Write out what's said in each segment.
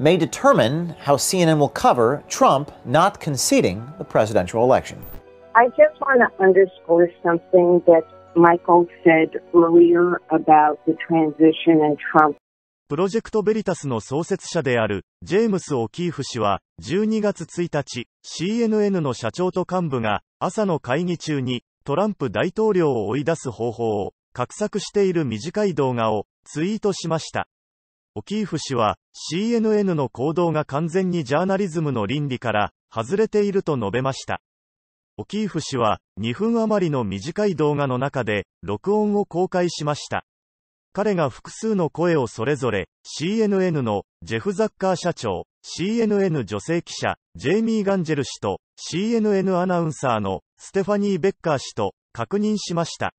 may determine how CNN will cover Trump not conceding the presidential election. I just want to underscore something that Michael said earlier about the transition and Trump. プロジェクトベリタスの創設者であるジェームス・オキーフ氏は12月1日 CNN の社長と幹部が朝の会議中にトランプ大統領を追い出す方法を画策している短い動画をツイートしました。オキーフ氏は、CNN の行動が完全にジャーナリズムの倫理から外れていると述べました。オキーフ氏は、2分余りの短い動画の中で、録音を公開しました。彼が複数の声をそれぞれ、CNN のジェフ・ザッカー社長、CNN 女性記者、ジェイミー・ガンジェル氏と、CNN アナウンサーのステファニー・ベッカー氏と確認しました。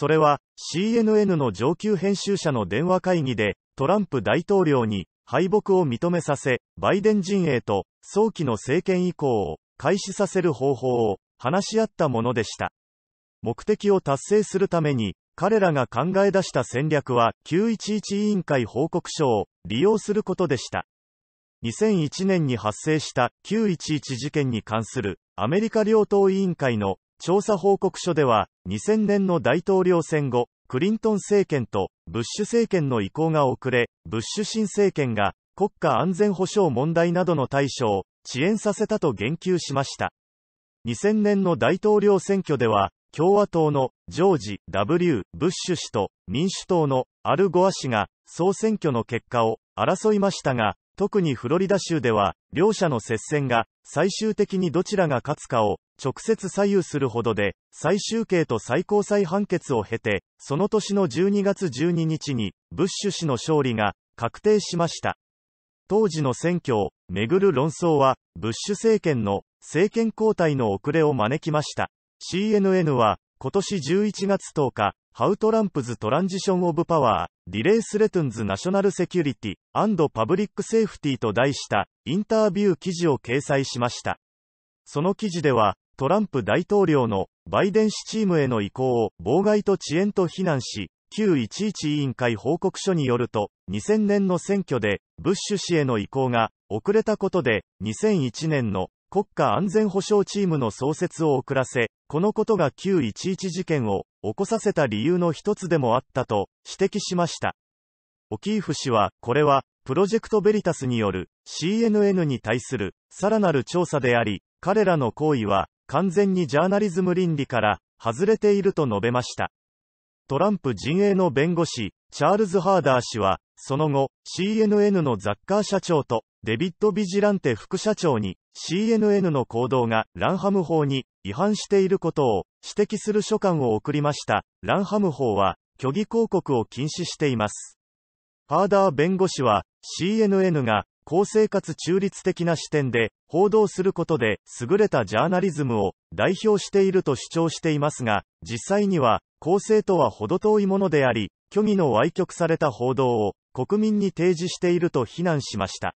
それは CNN の上級編集者の電話会議でトランプ大統領に敗北を認めさせ、バイデン陣営と早期の政権移行を開始させる方法を話し合ったものでした。目的を達成するために、彼らが考え出した戦略は911委員会報告書を利用することでした。2001年に発生した911事件に関するアメリカ両党委員会の調査報告書では、2000年の大統領選後、クリントン政権とブッシュ政権の移行が遅れ、ブッシュ新政権が国家安全保障問題などの対処を遅延させたと言及しました。2000年の大統領選挙では、共和党のジョージ・ W・ ブッシュ氏と民主党のアル・ゴア氏が総選挙の結果を争いましたが、特にフロリダ州では、両者の接戦が、最終的にどちらが勝つかを、直接左右するほどで、最終刑と最高裁判決を経て、その年の12月12日に、ブッシュ氏の勝利が、確定しました。当時の選挙を、めぐる論争は、ブッシュ政権の、政権交代の遅れを招きました。CNN は、今年11月10日、ハウトランプズ・トランジション・オブ・パワー、ディレイ・スレ r d e l ナ y Threatens National s と題したインタービュー記事を掲載しました。その記事では、トランプ大統領のバイデン氏チームへの移行を妨害と遅延と非難し、旧11委員会報告書によると、2000年の選挙でブッシュ氏への移行が遅れたことで、2001年の国家安全保障チームの創設を遅らせ、このことが911事件を起こさせた理由の一つでもあったと指摘しました。オキーフ氏は、これは、プロジェクトベリタスによる CNN に対するさらなる調査であり、彼らの行為は完全にジャーナリズム倫理から外れていると述べました。トランプ陣営の弁護士、チャールズ・ハーダー氏は、その後、CNN のザッカー社長とデビッド・ビジランテ副社長に CNN の行動がランハム法に違反していることを指摘する書簡を送りました。ランハム法は虚偽広告を禁止しています。パーダー弁護士は CNN が公正かつ中立的な視点で報道することで優れたジャーナリズムを代表していると主張していますが、実際には公正とは程遠いものであり、虚偽の歪曲された報道を国民に提示していると非難しました。